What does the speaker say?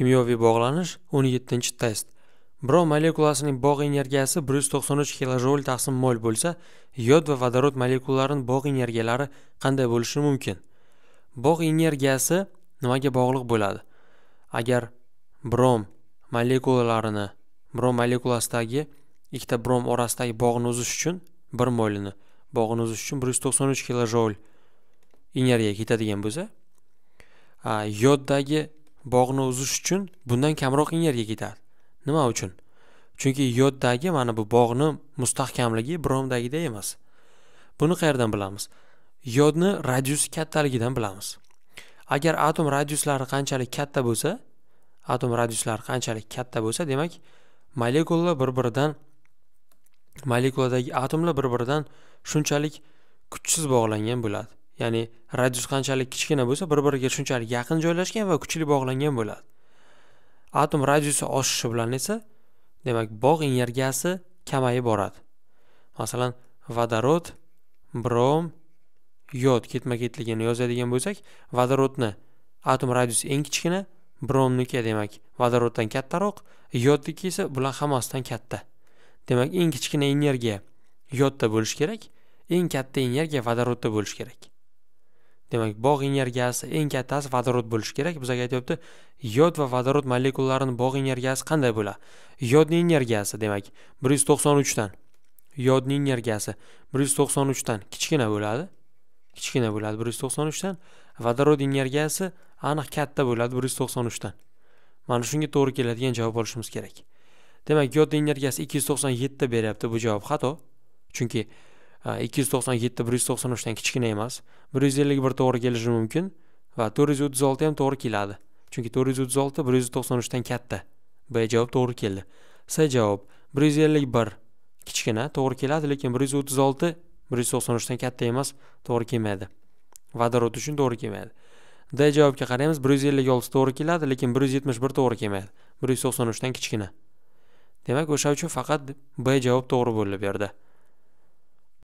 kimyoviy bog'lanish 17 test Brom molekulasining bog' energiyasi 193 kJ taqsim mol bo'lsa yod va vodorod molekulalarining bog' energiyalari qanday bo'lishi mumkin bog' energiyasi nimaga bog'liq bo'ladi agar brom molekulalarini, brom molekulasidagi ikkita brom orasidagi bog'ni uzish uchun 1 molini bog'ni uzish uchun 193 kJ energiya ketadigan bo'lsa yoddagi bog'ni uzish uchun bundan kamroq energiya ketadi nima uchun chunki yoddagi mana bu bog'ni mustahkamligi bromdagidek emas buni qayerdan bilamiz yodni radiusi kattaligidan bilamiz agar atom radiuslari qanchalik katta bo'lsa atom radiuslari qanchalik katta bo'lsa demak molekulalar bir biridan molekuladagi atomlar bir biridan shunchalik kuchsiz bog'langan bo'ladi ya'ni radius qanchalik kichkina bo'lsa bir biriga shunchalik yaqin joylashgan va kuchli bog'langan bo'ladi atom radiusi oshishi bilan esa demak bog' energiyasi kamayib boradi masalan vodorod brom yod ketma ketligini yozadigan bo'lsak vodorodni atom radiusi eng kichkina bromniki demak vodoroddan kattaroq yodniki esa bular hammasidan katta demak eng kichkina energiya yodda bo'lishi kerak eng katta energiya vodorodda bo'lishi kerak demak bog' energiyasi eng kattasi vodorod bo'lishi kerak bizaga aytyapti yod va vodorod molekulalarining bog' energiyasi qanday bo'ladi yodni energiyasi demak bir yuz to'qson uchdan yodni energiyasi bir yuz to'qson uchdan kichkina bo'ladi kichkina bo'ladi bir yuz to'qson uchdan vodorod energiyasi aniq katta bo'ladi bir yuz to'qson uchdan mana shunga to'g'ri keladigan javob olishimiz kerak demak yod energiyasi ikki yuz to'qson beryapti bu javob xato chunki Э, ikki yuz to'qson yetti bir yuz to'qson uchdan kichkina emas bir yuz ellik bir to'g'ri kelishi mumkin va to'rt yuz o'ttiz olti ham to'g'ri keladi chunki to'rt yuz o'ttiz olti bir yuz to'qson uchdan katta b javob to'g'ri keldi s javob bir yuz ellik bir kichkina to'g'ri keladi lekin bir yuz o'ttiz olti bir yuz to'qson uchdan katta emas to'g'ri kelmaydi vodorod uchun to'g'ri kelmaydi d javobga qaraymiz bir yuz ellik olti to'g'ri keladi lekin bir yuz yetmish bir to'g'ri kelmaydi bir yuz to'qson uchdan kichkina demak o'sha uchun faqat b javob to'g'ri bo'ldi bu yerda